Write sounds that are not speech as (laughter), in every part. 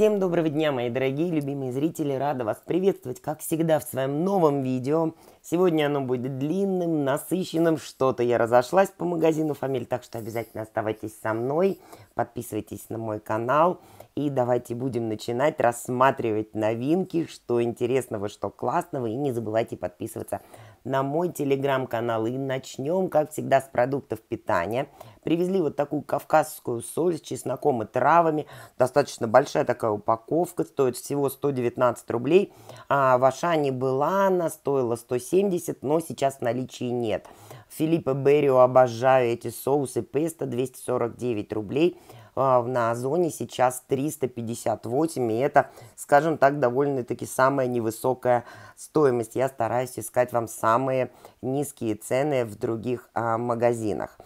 Всем доброго дня, мои дорогие любимые зрители. Рада вас приветствовать, как всегда, в своем новом видео. Сегодня оно будет длинным, насыщенным. Что-то я разошлась по магазину фамилий, так что обязательно оставайтесь со мной. Подписывайтесь на мой канал. И давайте будем начинать рассматривать новинки, что интересного, что классного. И не забывайте подписываться на мой телеграм-канал. И начнем, как всегда, с продуктов питания. Привезли вот такую кавказскую соль с чесноком и травами. Достаточно большая такая упаковка, стоит всего 119 рублей. А в Ашане была она, стоила 170, но сейчас в наличии нет. Филиппа Беррио обожаю эти соусы песто, 249 рублей. А, на озоне сейчас 358, и это, скажем так, довольно-таки самая невысокая стоимость. Я стараюсь искать вам самые низкие цены в других а, магазинах.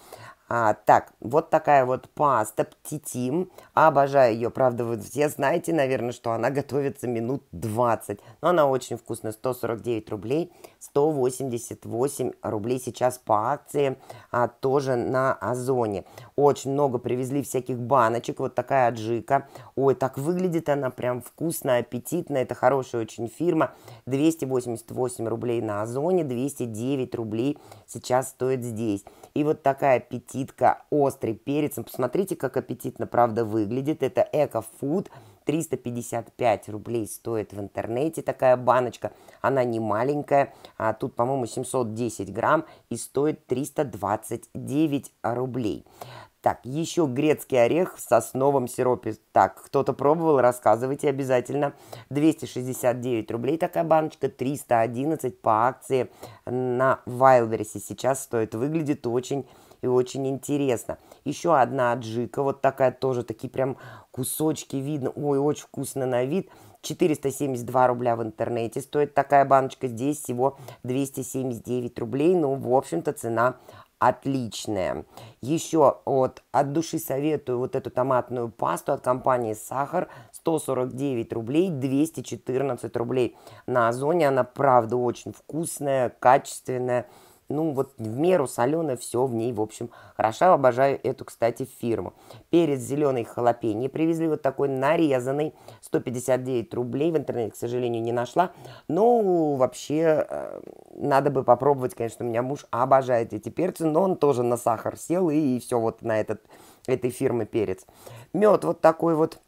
А, так, вот такая вот паста птитим. Обожаю ее, правда, вы все знаете, наверное, что она готовится минут 20. Но она очень вкусная, 149 рублей, 188 рублей сейчас по акции, а, тоже на Озоне. Очень много привезли всяких баночек, вот такая аджика. Ой, так выглядит она прям вкусно, аппетитно, это хорошая очень фирма. 288 рублей на Озоне, 209 рублей сейчас стоит здесь. И вот такая аппетитная аппетитка, острый перец. Ну, посмотрите, как аппетитно, правда, выглядит. Это эко-фуд. 355 рублей стоит в интернете такая баночка. Она не маленькая. А тут, по-моему, 710 грамм и стоит 329 рублей. Так, еще грецкий орех в сосновом сиропе. Так, кто-то пробовал, рассказывайте обязательно. 269 рублей такая баночка, 311 по акции на Вайлдерсе Сейчас стоит, выглядит очень и очень интересно. Еще одна аджика, вот такая тоже, такие прям кусочки видно, ой, очень вкусно на вид. 472 рубля в интернете стоит такая баночка, здесь всего 279 рублей, ну, в общем-то, цена отличная. Еще от, от души советую вот эту томатную пасту от компании «Сахар». 149 рублей, 214 рублей на Озоне. Она, правда, очень вкусная, качественная ну вот в меру соленое, все в ней, в общем, хорошо. Обожаю эту, кстати, фирму. Перец зеленый халапенье привезли вот такой нарезанный, 159 рублей. В интернете, к сожалению, не нашла. ну вообще э, надо бы попробовать, конечно, у меня муж обожает эти перцы, но он тоже на сахар сел и, и все вот на этот, этой фирмы перец. Мед вот такой вот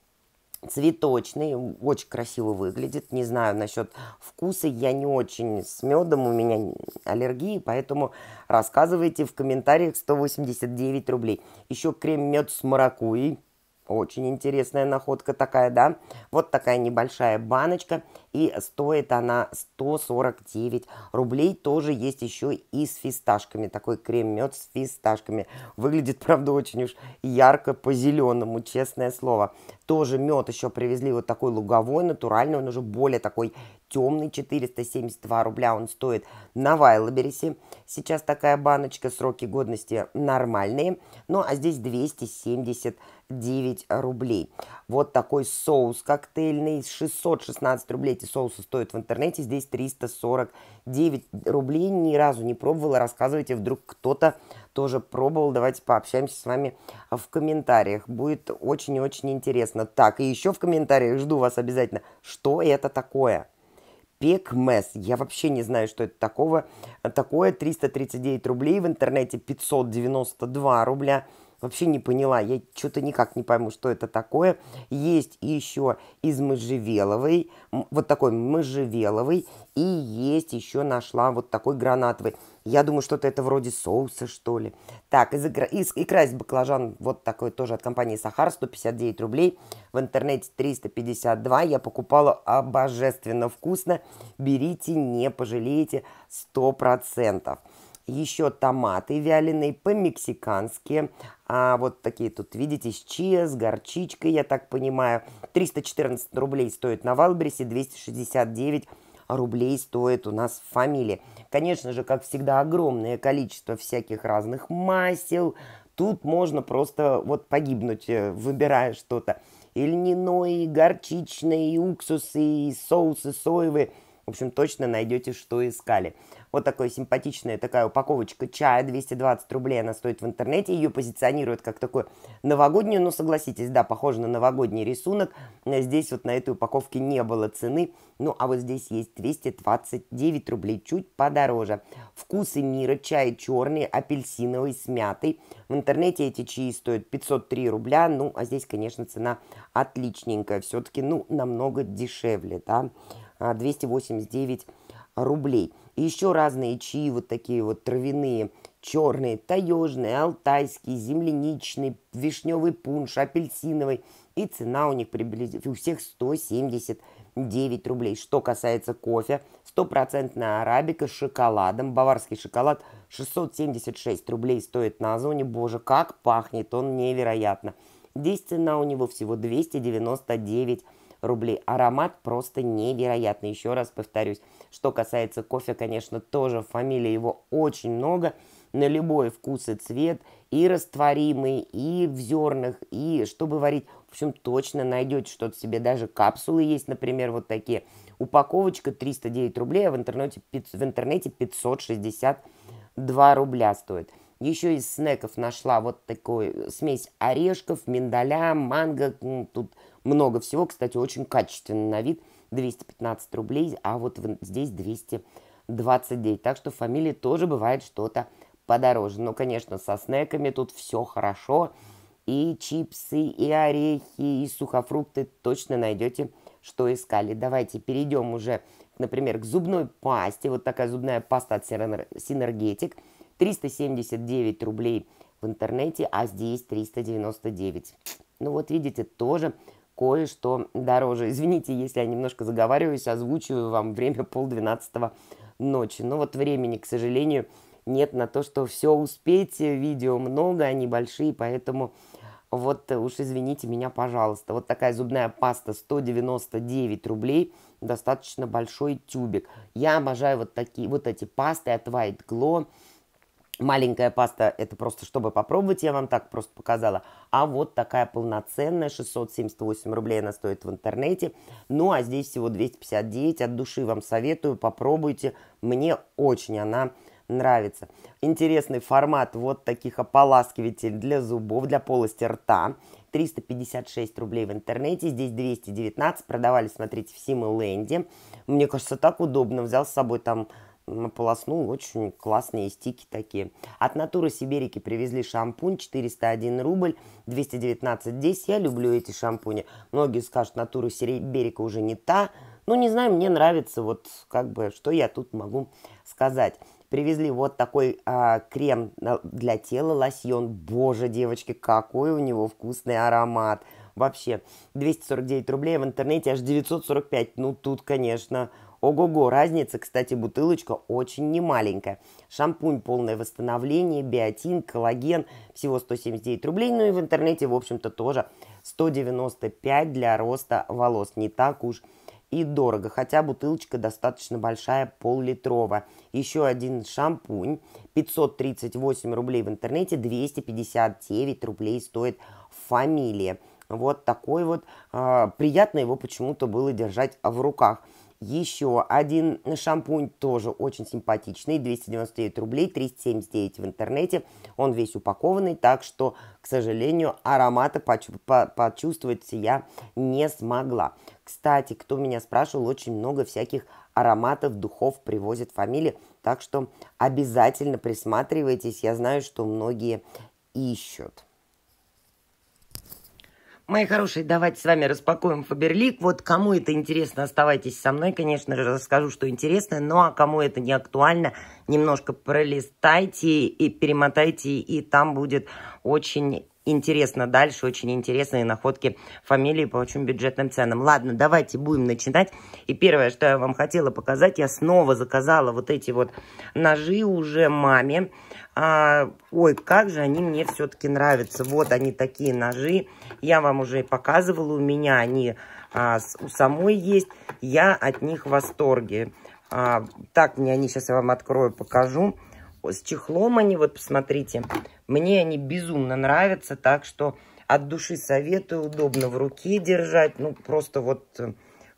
цветочный, очень красиво выглядит. Не знаю насчет вкуса, я не очень с медом, у меня аллергии, поэтому рассказывайте в комментариях 189 рублей. Еще крем-мед с маракуйей очень интересная находка такая, да? Вот такая небольшая баночка. И стоит она 149 рублей. Тоже есть еще и с фисташками. Такой крем-мед с фисташками. Выглядит, (laughs) правда, очень уж ярко по-зеленому, честное слово. Тоже мед еще привезли вот такой луговой, натуральный. Он уже более такой темный, 472 рубля он стоит на Вайлоберисе. Сейчас такая баночка, сроки годности нормальные. Ну, а здесь 279 рублей. Вот такой соус коктейльный, 616 рублей эти соусы стоят в интернете, здесь 349 рублей. Ни разу не пробовала, рассказывайте, вдруг кто-то тоже пробовал. Давайте пообщаемся с вами в комментариях. Будет очень очень интересно. Так, и еще в комментариях жду вас обязательно. Что это такое? Пекмес. Я вообще не знаю, что это такого. такое. 339 рублей, в интернете 592 рубля вообще не поняла. Я что-то никак не пойму, что это такое. Есть еще из можжевеловой, вот такой можжевеловый, и есть еще нашла вот такой гранатовый. Я думаю, что-то это вроде соуса, что ли. Так, из, икра, из, икра из баклажан, вот такой тоже от компании «Сахар», 159 рублей. В интернете 352. Я покупала а, божественно вкусно. Берите, не пожалеете, 100% еще томаты вяленые по-мексикански. А вот такие тут, видите, с чиа, с горчичкой, я так понимаю. 314 рублей стоит на Валбрисе, 269 рублей стоит у нас в фамилии. Конечно же, как всегда, огромное количество всяких разных масел. Тут можно просто вот погибнуть, э, выбирая что-то. И льняное, и горчичное, и уксусы, и соусы соевые. В общем, точно найдете, что искали. Вот такая симпатичная такая упаковочка чая, 220 рублей она стоит в интернете. Ее позиционируют как такую новогоднюю, ну согласитесь, да, похоже на новогодний рисунок. Э, здесь вот на этой упаковке не было цены. Ну а вот здесь есть 229 рублей, чуть подороже. Вкусы мира, чай черный, апельсиновый с мятой. В интернете эти чаи стоят 503 рубля, ну а здесь, конечно, цена отличненькая. Все-таки, ну, намного дешевле, да, 289 а, рублей и еще разные чаи, вот такие вот травяные, черные, таежные, алтайские, земляничный, вишневый пунш, апельсиновый. И цена у них приблизительно, у всех 179 рублей. Что касается кофе, стопроцентная арабика с шоколадом, баварский шоколад, 676 рублей стоит на озоне. Боже, как пахнет он невероятно. Здесь цена у него всего 299 рублей рублей. Аромат просто невероятный, еще раз повторюсь. Что касается кофе, конечно, тоже фамилии его очень много, на любой вкус и цвет, и растворимый, и в зернах, и чтобы варить. В общем, точно найдете что-то себе. Даже капсулы есть, например, вот такие. Упаковочка 309 рублей, а в интернете, в интернете 562 рубля стоит. Еще из снеков нашла вот такой смесь орешков, миндаля, манго. Тут много всего, кстати, очень качественно на вид, 215 рублей, а вот здесь 229, так что в фамилии тоже бывает что-то подороже. Но, конечно, со снеками тут все хорошо, и чипсы, и орехи, и сухофрукты точно найдете, что искали. Давайте перейдем уже, например, к зубной пасте. Вот такая зубная паста от Синергетик. 379 рублей в интернете, а здесь 399. Ну вот видите, тоже кое-что дороже. Извините, если я немножко заговариваюсь, озвучиваю вам время полдвенадцатого ночи. Но вот времени, к сожалению, нет на то, что все успеть. Видео много, они большие, поэтому вот уж извините меня, пожалуйста. Вот такая зубная паста 199 рублей, достаточно большой тюбик. Я обожаю вот такие вот эти пасты от White Glow Маленькая паста – это просто чтобы попробовать, я вам так просто показала. А вот такая полноценная, 678 рублей она стоит в интернете. Ну, а здесь всего 259, от души вам советую, попробуйте. Мне очень она нравится. Интересный формат вот таких ополаскивателей для зубов, для полости рта. 356 рублей в интернете, здесь 219, продавали, смотрите, в Симоленде. Мне кажется, так удобно, взял с собой там Наполоснул очень классные стики такие. От Натуры Сибирики привезли шампунь, 401 рубль, 219. Здесь Я люблю эти шампуни. Многие скажут, Натура Сибирика уже не та. Ну, не знаю, мне нравится, вот как бы, что я тут могу сказать. Привезли вот такой а, крем для тела, лосьон. Боже, девочки, какой у него вкусный аромат. Вообще, 249 рублей, в интернете аж 945. Ну, тут, конечно, Ого-го, разница, кстати, бутылочка очень немаленькая. Шампунь, полное восстановление, биотин, коллаген, всего 179 рублей. Ну и в интернете, в общем-то, тоже 195 для роста волос. Не так уж и дорого, хотя бутылочка достаточно большая, пол-литровая. Еще один шампунь, 538 рублей в интернете, 259 рублей стоит фамилия. Вот такой вот, э, приятно его почему-то было держать в руках. Еще один шампунь тоже очень симпатичный, 299 рублей, 379 в интернете. Он весь упакованный, так что, к сожалению, аромата почу по почувствовать я не смогла. Кстати, кто меня спрашивал, очень много всяких ароматов, духов привозят фамилии, так что обязательно присматривайтесь. Я знаю, что многие ищут. Мои хорошие, давайте с вами распакуем Фаберлик. Вот кому это интересно, оставайтесь со мной. Конечно же, расскажу, что интересно. Ну, а кому это не актуально, немножко пролистайте и перемотайте, и там будет очень интересно дальше, очень интересные находки фамилии по очень бюджетным ценам. Ладно, давайте будем начинать. И первое, что я вам хотела показать, я снова заказала вот эти вот ножи уже маме. А, ой, как же они мне все-таки нравятся. Вот они такие ножи. Я вам уже показывала, у меня они а, у самой есть. Я от них в восторге. А, так, мне они сейчас я вам открою, покажу. С чехлом они, вот посмотрите, мне они безумно нравятся, так что от души советую, удобно в руке держать, ну просто вот э,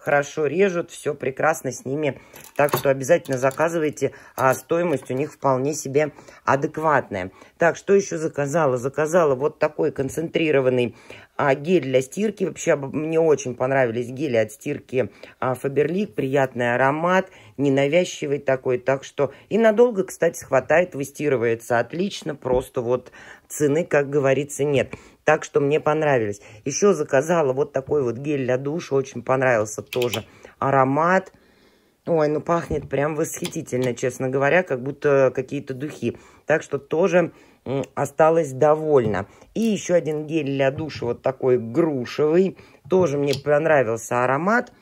хорошо режут, все прекрасно с ними. Так что обязательно заказывайте, а стоимость у них вполне себе адекватная. Так, что еще заказала? Заказала вот такой концентрированный а, гель для стирки. Вообще мне очень понравились гели от стирки а, Faberlic. Приятный аромат, ненавязчивый такой. Так что и надолго, кстати, хватает, выстирывается отлично. Просто вот цены, как говорится, нет. Так что мне понравились. Еще заказала вот такой вот гель для душа. Очень понравился тоже аромат. Ой, ну пахнет прям восхитительно, честно говоря, как будто какие-то духи. Так что тоже осталась довольна. И еще один гель для душа вот такой грушевый. Тоже мне понравился аромат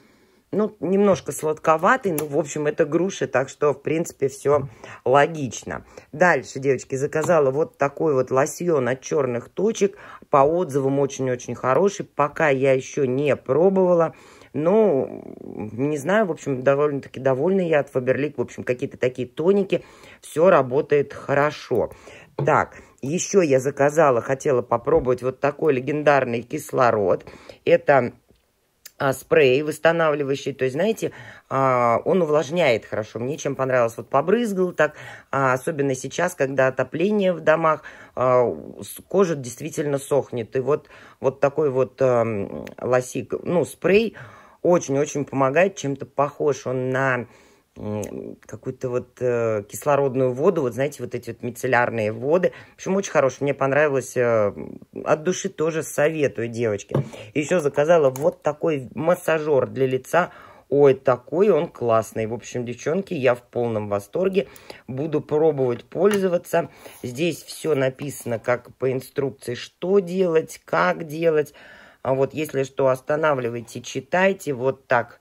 ну, немножко сладковатый, ну, в общем, это груши, так что, в принципе, все логично. Дальше, девочки, заказала вот такой вот лосьон от черных точек, по отзывам очень-очень хороший, пока я еще не пробовала, но, не знаю, в общем, довольно-таки довольна я от Фаберлик, в общем, какие-то такие тоники, все работает хорошо. Так, еще я заказала, хотела попробовать вот такой легендарный кислород, это а, спрей восстанавливающий, то есть, знаете, а, он увлажняет хорошо. Мне чем понравилось, вот побрызгал так, а, особенно сейчас, когда отопление в домах, а, кожа действительно сохнет. И вот, вот такой вот а, лосик, ну, спрей очень-очень помогает, чем-то похож он на какую-то вот э, кислородную воду, вот знаете, вот эти вот мицеллярные воды. В общем, очень хорош, мне понравилось. Э, от души тоже советую, девочки. Еще заказала вот такой массажер для лица. Ой, такой он классный. В общем, девчонки, я в полном восторге. Буду пробовать пользоваться. Здесь все написано, как по инструкции, что делать, как делать. А вот если что, останавливайте, читайте. Вот так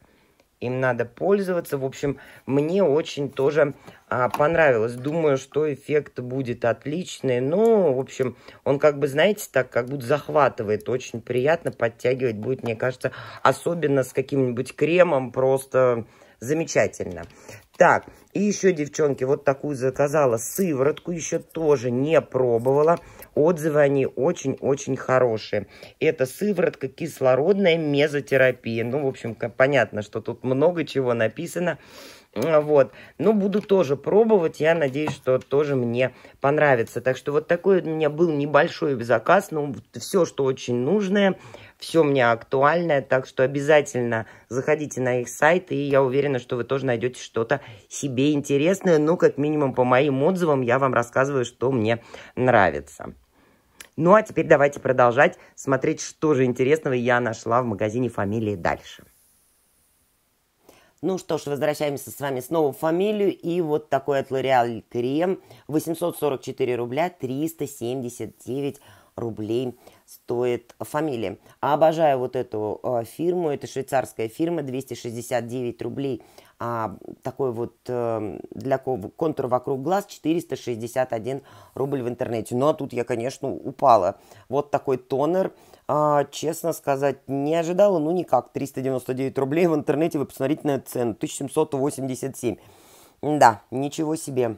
им надо пользоваться. В общем, мне очень тоже а, понравилось. Думаю, что эффект будет отличный. Ну, в общем, он как бы, знаете, так как будто захватывает. Очень приятно подтягивать будет, мне кажется, особенно с каким-нибудь кремом просто замечательно. Так, и еще, девчонки, вот такую заказала сыворотку, еще тоже не пробовала. Отзывы они очень-очень хорошие. Это сыворотка кислородная мезотерапия. Ну, в общем, понятно, что тут много чего написано. А, вот. Но ну, буду тоже пробовать. Я надеюсь, что тоже мне понравится. Так что вот такой у меня был небольшой заказ. Ну, все, что очень нужное, все мне актуальное. Так что обязательно заходите на их сайт. И я уверена, что вы тоже найдете что-то себе интересное. Ну, как минимум, по моим отзывам я вам рассказываю, что мне нравится. Ну а теперь давайте продолжать смотреть, что же интересного я нашла в магазине «Фамилии» дальше. Ну что ж, возвращаемся с вами снова в фамилию. И вот такой от L'Oreal крем 844 рубля 379 рублей стоит фамилия. Обожаю вот эту э, фирму, это швейцарская фирма, 269 рублей, а, такой вот э, для контур вокруг глаз 461 рубль в интернете. Ну а тут я, конечно, упала. Вот такой тонер, а, честно сказать, не ожидала, ну никак, 399 рублей в интернете, вы посмотрите на эту цену, 1787. Да, ничего себе.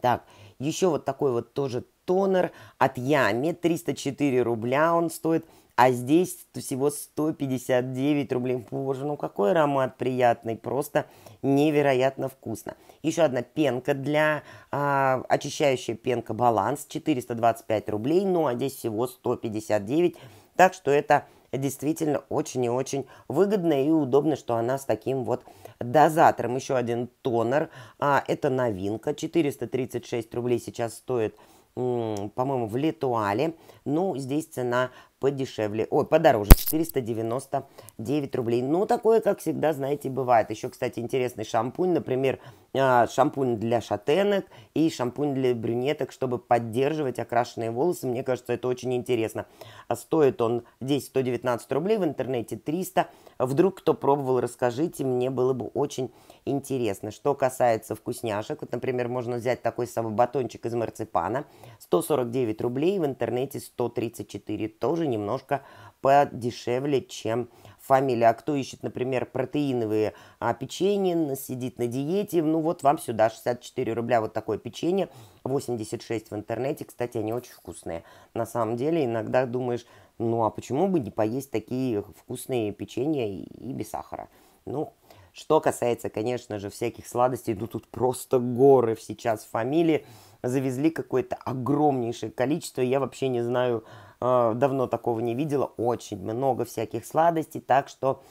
Так, еще вот такой вот тоже тонер от Ями, 304 рубля он стоит, а здесь всего 159 рублей. Боже, ну какой аромат приятный, просто невероятно вкусно. Еще одна пенка для а, очищающая пенка баланс, 425 рублей, ну а здесь всего 159, так что это действительно очень и очень выгодно и удобно, что она с таким вот дозатором. Еще один тонер, а, это новинка, 436 рублей сейчас стоит по-моему, в Литуале. Ну, здесь цена подешевле, ой, подороже, 499 рублей. Ну, такое, как всегда, знаете, бывает. Еще, кстати, интересный шампунь, например, а, шампунь для шатенок и шампунь для брюнеток, чтобы поддерживать окрашенные волосы. Мне кажется, это очень интересно. А стоит он здесь 119 рублей, в интернете 300. Вдруг кто пробовал, расскажите, мне было бы очень интересно. Что касается вкусняшек, вот, например, можно взять такой самый батончик из марципана, 149 рублей, в интернете 134, тоже немножко подешевле, чем фамилия. А кто ищет, например, протеиновые а, печенье, сидит на диете, ну вот вам сюда 64 рубля вот такое печенье, 86 в интернете. Кстати, они очень вкусные. На самом деле иногда думаешь, ну а почему бы не поесть такие вкусные печенья и, и без сахара? Ну, что касается, конечно же, всяких сладостей, ну тут просто горы сейчас фамилии. Завезли какое-то огромнейшее количество, я вообще не знаю, Э, давно такого не видела. Очень много всяких сладостей. Так что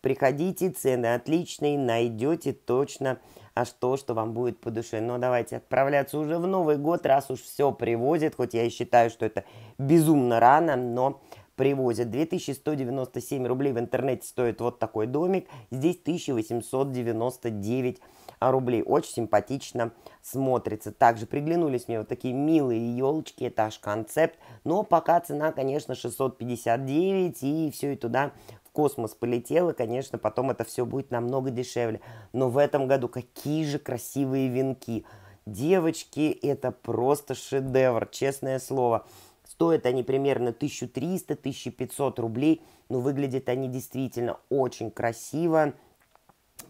приходите, цены отличные, найдете точно аж то, что вам будет по душе. Но давайте отправляться уже в Новый год, раз уж все привозят, хоть я и считаю, что это безумно рано, но привозят. 2197 рублей в интернете стоит вот такой домик, здесь 1899 а, рублей. Очень симпатично смотрится. Также приглянулись мне вот такие милые елочки, это этаж концепт. Но пока цена, конечно, 659 и все и туда в космос полетело, конечно, потом это все будет намного дешевле. Но в этом году какие же красивые венки. Девочки, это просто шедевр, честное слово. Стоят они примерно 1300-1500 рублей, но выглядят они действительно очень красиво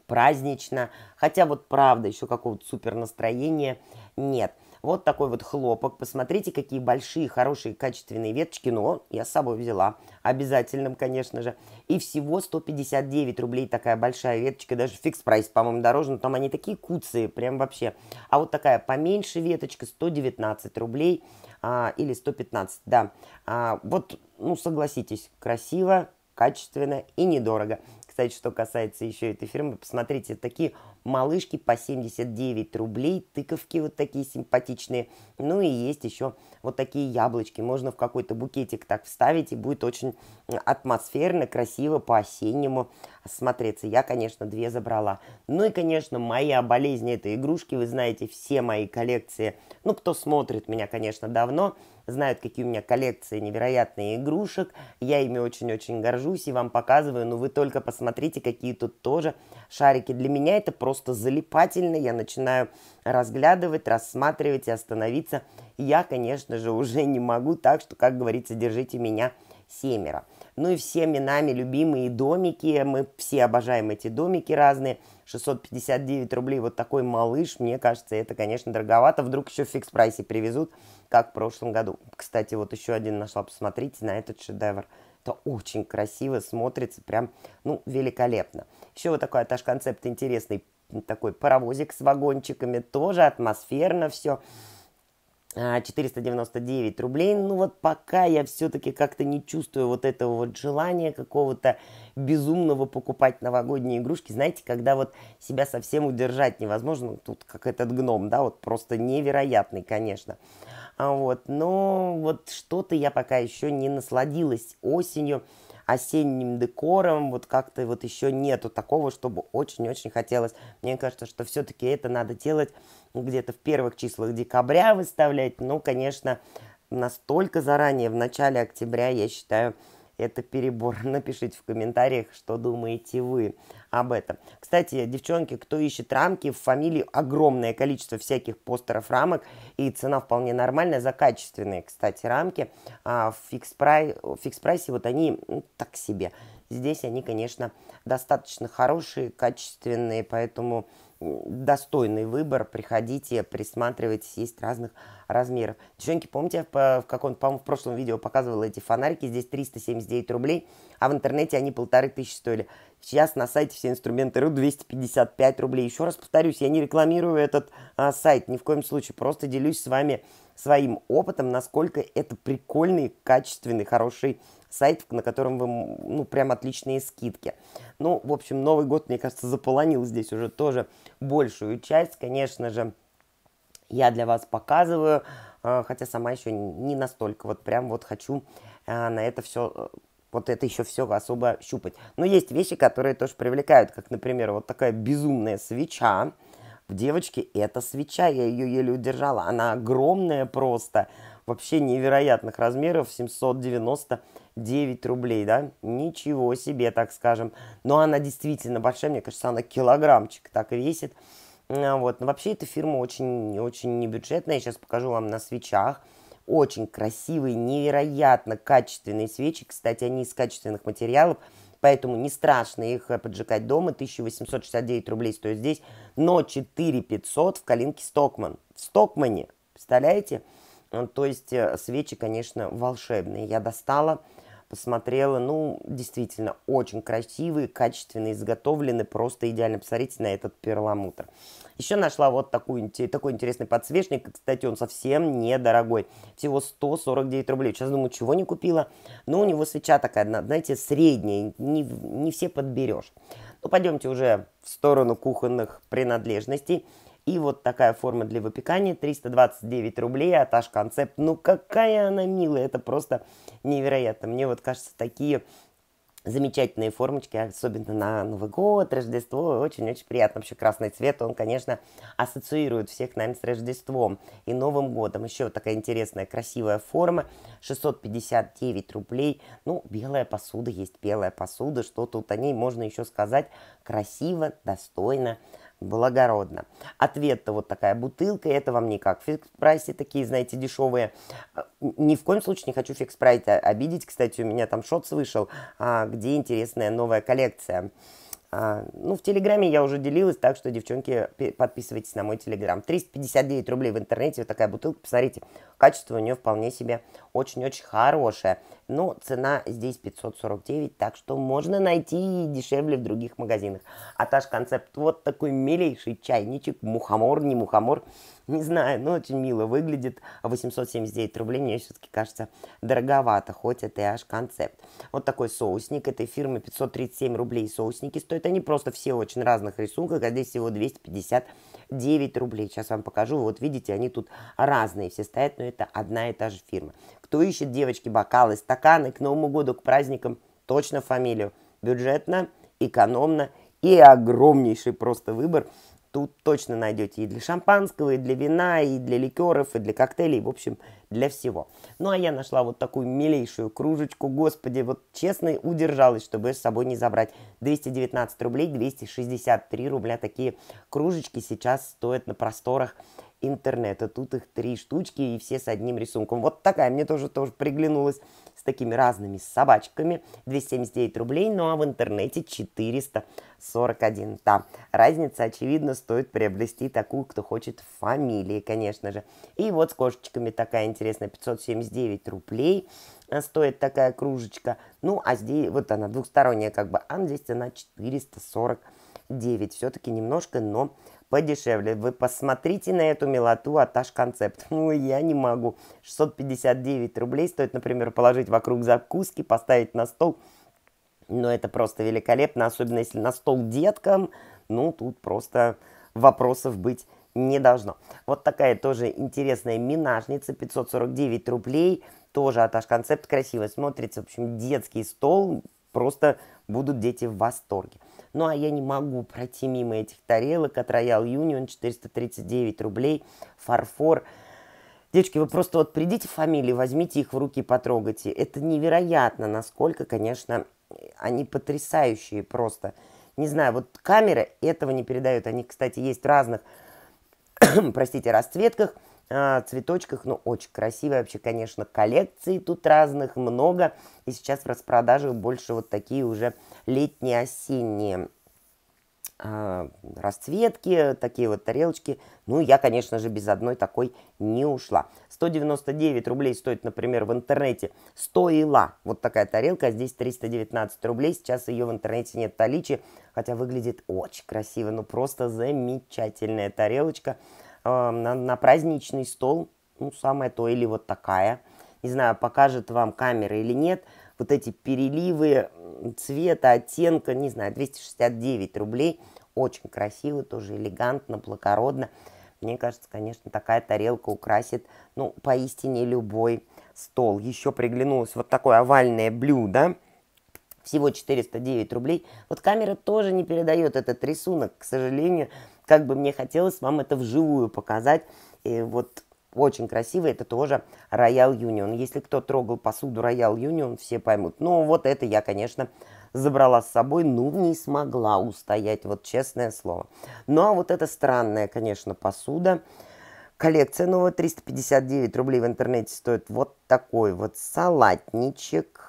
празднично, хотя вот правда еще какого-то супер настроения нет. Вот такой вот хлопок. Посмотрите, какие большие, хорошие, качественные веточки. Но ну, я с собой взяла. Обязательным, конечно же. И всего 159 рублей такая большая веточка. Даже фикс прайс, по-моему, дороже. Но там они такие куцые, прям вообще. А вот такая поменьше веточка, 119 рублей. А, или 115, да. А, вот, ну, согласитесь, красиво, качественно и недорого кстати, что касается еще этой фирмы, посмотрите, такие малышки по 79 рублей, тыковки вот такие симпатичные. Ну и есть еще вот такие яблочки. Можно в какой-то букетик так вставить, и будет очень атмосферно, красиво, по-осеннему смотреться. Я, конечно, две забрала. Ну и, конечно, моя болезнь – это игрушки. Вы знаете, все мои коллекции, ну, кто смотрит меня, конечно, давно, знают, какие у меня коллекции невероятные игрушек. Я ими очень-очень горжусь и вам показываю. Но ну, вы только посмотрите, какие тут тоже шарики. Для меня это просто просто залипательно, я начинаю разглядывать, рассматривать и остановиться. я, конечно же, уже не могу, так что, как говорится, держите меня семеро. Ну и всеми нами любимые домики, мы все обожаем эти домики разные. 659 рублей, вот такой малыш, мне кажется, это, конечно, дороговато. Вдруг еще в фикс-прайсе привезут, как в прошлом году. Кстати, вот еще один нашла, посмотрите на этот шедевр. Это очень красиво смотрится, прям, ну, великолепно. Еще вот такой этаж концепт интересный такой паровозик с вагончиками, тоже атмосферно все. А, 499 рублей. Ну вот пока я все-таки как-то не чувствую вот этого вот желания какого-то безумного покупать новогодние игрушки. Знаете, когда вот себя совсем удержать невозможно, ну, тут как этот гном, да, вот просто невероятный, конечно. А вот, но вот что-то я пока еще не насладилась осенью осенним декором, вот как-то вот еще нету такого, чтобы очень-очень хотелось. Мне кажется, что все-таки это надо делать где-то в первых числах декабря выставлять, ну, конечно, настолько заранее, в начале октября, я считаю, это перебор. (laughs) Напишите в комментариях, что думаете вы об этом. Кстати, девчонки, кто ищет рамки, в фамилии огромное количество всяких постеров рамок, и цена вполне нормальная, за качественные, кстати, рамки. А в фикс-прайсе фикс прайсе вот они ну, так себе. Здесь они, конечно, достаточно хорошие, качественные, поэтому достойный выбор. Приходите, присматривайтесь, есть разных размеров. Девчонки, помните, я в, в каком-то, по-моему, в прошлом видео показывала эти фонарики, здесь 379 рублей, а в интернете они полторы тысячи стоили. Сейчас на сайте все инструменты РУ 255 рублей. Еще раз повторюсь, я не рекламирую этот а, сайт ни в коем случае, просто делюсь с вами своим опытом, насколько это прикольный, качественный, хороший сайт, на котором вы, ну, прям отличные скидки. Ну, в общем, Новый год, мне кажется, заполонил здесь уже тоже большую часть, конечно же, я для вас показываю, э, хотя сама еще не настолько, вот прям вот хочу э, на это все э, вот это еще все особо щупать. Но есть вещи, которые тоже привлекают, как, например, вот такая безумная свеча. В девочке это свеча, я ее еле удержала. Она огромная просто вообще невероятных размеров, 799 рублей, да, ничего себе, так скажем. Но она действительно большая, мне кажется, она килограммчик так весит. А вот, но вообще эта фирма очень-очень небюджетная, я сейчас покажу вам на свечах. Очень красивые, невероятно качественные свечи, кстати, они из качественных материалов, поэтому не страшно их э, поджигать дома. 1869 рублей стоит здесь, но 4500 в Калинке Стокман. В Стокмане, представляете? Э, то есть э, свечи, конечно, волшебные. Я достала, посмотрела, ну, действительно, очень красивые, качественно изготовлены, просто идеально. Посмотрите на этот перламутр. Еще нашла вот такую, такой интересный подсвечник. Кстати, он совсем недорогой. Всего 149 рублей. Сейчас думаю, чего не купила. Но ну, у него свеча такая, одна, знаете, средняя. Не, не все подберешь. Ну, пойдемте уже в сторону кухонных принадлежностей. И вот такая форма для выпекания, 329 рублей от а Концепт. Ну какая она милая, это просто невероятно. Мне вот кажется, такие замечательные формочки, особенно на Новый год, Рождество, очень-очень приятно. Вообще красный цвет, он, конечно, ассоциирует всех нами с Рождеством и Новым годом. Еще вот такая интересная, красивая форма, 659 рублей. Ну, белая посуда есть белая посуда, что тут о ней можно еще сказать красиво, достойно, благородно. Ответ-то вот такая бутылка, это вам не как фикс-прайсе такие, знаете, дешевые. А, ни в коем случае не хочу фикс-прайс обидеть. Кстати, у меня там шот вышел, а, где интересная новая коллекция. А, ну, в Телеграме я уже делилась, так что, девчонки, подписывайтесь на мой Телеграм. 359 рублей в интернете, вот такая бутылка, посмотрите, Качество у нее вполне себе очень-очень хорошее. Но ну, цена здесь 549, так что можно найти и дешевле в других магазинах. А таш концепт вот такой милейший чайничек, мухомор, не мухомор, (laughs) не знаю, но очень мило выглядит. 879 рублей мне все-таки кажется дороговато, хоть это и аж концепт. Вот такой соусник этой фирмы, 537 рублей соусники стоят. Они просто все очень разных рисунках, а здесь всего 250 9 рублей. Сейчас вам покажу. Вот видите, они тут разные все стоят, но это одна и та же фирма. Кто ищет, девочки, бокалы, стаканы к Новому году, к праздникам, точно фамилию. Бюджетно, экономно и огромнейший просто выбор. Тут точно найдете и для шампанского, и для вина, и для ликеров, и для коктейлей. В общем, для всего. Ну а я нашла вот такую милейшую кружечку, господи, вот честно удержалась, чтобы с собой не забрать. 219 рублей, 263 рубля такие кружечки сейчас стоят на просторах интернета. Тут их три штучки и все с одним рисунком. Вот такая мне тоже, тоже приглянулась такими разными собачками 279 рублей, ну а в интернете 441. Там разница, очевидно, стоит приобрести такую, кто хочет фамилии, конечно же. И вот с кошечками такая интересная, 579 рублей э, стоит такая кружечка. Ну, а здесь вот она двухсторонняя как бы, а здесь она 449. Все-таки немножко, но подешевле. Вы посмотрите на эту милоту от Концепт. Ну, (laughs) я не могу. 659 рублей стоит, например, положить вокруг закуски, поставить на стол. Но ну, это просто великолепно, особенно если на стол деткам. Ну, тут просто вопросов быть не должно. Вот такая тоже интересная минажница, 549 рублей, тоже от концепт, красиво смотрится, в общем, детский стол, просто будут дети в восторге. Ну а я не могу пройти мимо этих тарелок от Royal Union, 439 рублей, фарфор. Девочки, вы просто вот придите фамилии, возьмите их в руки и потрогайте. Это невероятно, насколько, конечно, они потрясающие просто. Не знаю, вот камеры этого не передают. Они, кстати, есть в разных, (coughs) простите, расцветках – а, цветочках. Ну, очень красивые вообще, конечно, коллекции тут разных много. И сейчас в распродаже больше вот такие уже летние, осенние а, расцветки, такие вот тарелочки. Ну, я, конечно же, без одной такой не ушла. 199 рублей стоит, например, в интернете. Стоила вот такая тарелка, а здесь 319 рублей. Сейчас ее в интернете нет таличи, хотя выглядит очень красиво. Ну, просто замечательная тарелочка. Эм, на, на праздничный стол, ну, самое то, или вот такая. Не знаю, покажет вам камера или нет, вот эти переливы цвета, оттенка, не знаю, 269 рублей. Очень красиво, тоже элегантно, благородно. Мне кажется, конечно, такая тарелка украсит, ну, поистине любой стол. Еще приглянулось вот такое овальное блюдо. Всего 409 рублей. Вот камера тоже не передает этот рисунок, к сожалению как бы мне хотелось вам это вживую показать. И вот очень красиво это тоже Royal Union. Если кто трогал посуду Royal Union, все поймут. Ну, вот это я, конечно, забрала с собой, ну, не смогла устоять, вот честное слово. Ну, а вот эта странная, конечно, посуда. Коллекция новая, 359 рублей в интернете стоит вот такой вот салатничек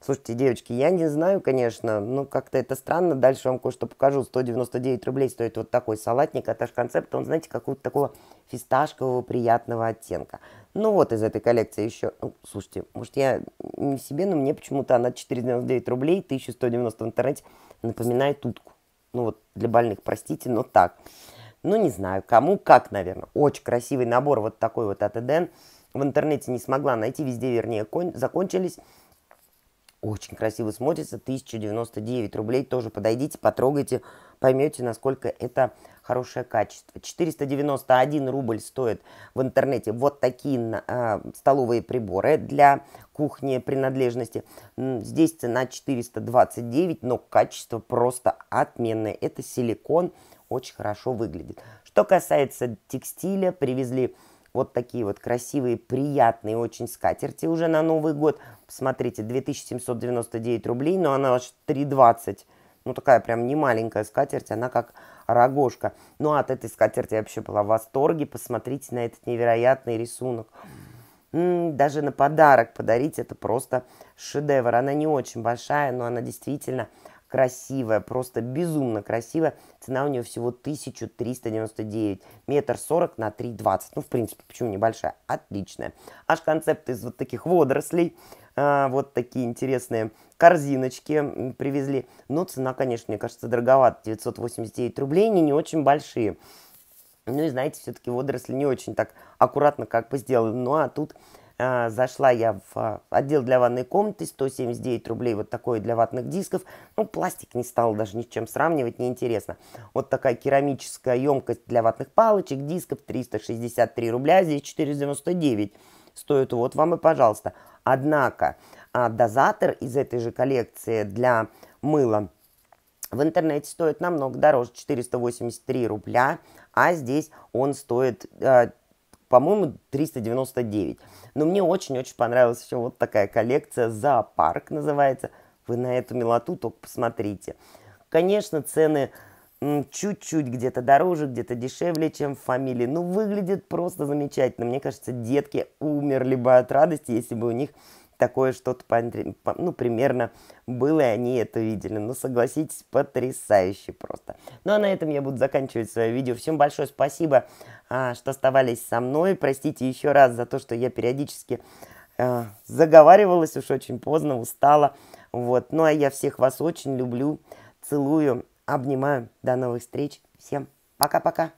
Слушайте, девочки, я не знаю, конечно, ну как-то это странно. Дальше вам кое-что покажу. 199 рублей стоит вот такой салатник от h концепт, Он, знаете, какого-то такого фисташкового приятного оттенка. Ну вот из этой коллекции еще... Ну, слушайте, может я не себе, но мне почему-то она 499 рублей, 1190 в интернете напоминает утку. Ну вот для больных, простите, но так. Ну не знаю, кому как, наверное. Очень красивый набор вот такой вот от Эден. В интернете не смогла найти, везде, вернее, конь, закончились. Очень красиво смотрится, 1099 рублей. Тоже подойдите, потрогайте, поймете, насколько это хорошее качество. 491 рубль стоит в интернете вот такие э, столовые приборы для кухни принадлежности. Здесь цена 429, но качество просто отменное. Это силикон, очень хорошо выглядит. Что касается текстиля, привезли вот такие вот красивые, приятные очень скатерти уже на Новый год. Посмотрите, 2799 рублей, но она аж 3,20. Ну, такая прям не маленькая скатерть, она как рогожка. Ну, а от этой скатерти я вообще была в восторге. Посмотрите на этот невероятный рисунок. даже на подарок подарить это просто шедевр. Она не очень большая, но она действительно красивая, просто безумно красивая. Цена у нее всего 1399, метр сорок на 3,20. Ну, в принципе, почему небольшая? Отличная. Аж концепт из вот таких водорослей, а, вот такие интересные корзиночки привезли. Но цена, конечно, мне кажется, дороговата, 989 рублей, они не очень большие. Ну и знаете, все-таки водоросли не очень так аккуратно как бы сделаны. Ну а тут а, зашла я а, в отдел для ванной комнаты, 179 рублей вот такой для ватных дисков. Ну, пластик не стал даже ни с чем сравнивать, неинтересно. Вот такая керамическая емкость для ватных палочек, дисков 363 рубля, здесь 499 стоит. Вот вам и пожалуйста. Однако а, дозатор из этой же коллекции для мыла в интернете стоит намного дороже, 483 рубля, а здесь он стоит по-моему, 399. Но мне очень-очень понравилась еще вот такая коллекция «Зоопарк» называется. Вы на эту милоту только посмотрите. Конечно, цены чуть-чуть где-то дороже, где-то дешевле, чем в фамилии. Но ну, выглядит просто замечательно. Мне кажется, детки умерли бы от радости, если бы у них такое что-то, ну, примерно было, и они это видели. Ну, согласитесь, потрясающе просто. Ну, а на этом я буду заканчивать свое видео. Всем большое спасибо, а, что оставались со мной. Простите еще раз за то, что я периодически а, заговаривалась, уж очень поздно, устала. Вот. Ну, а я всех вас очень люблю, целую, обнимаю. До новых встреч. Всем пока-пока.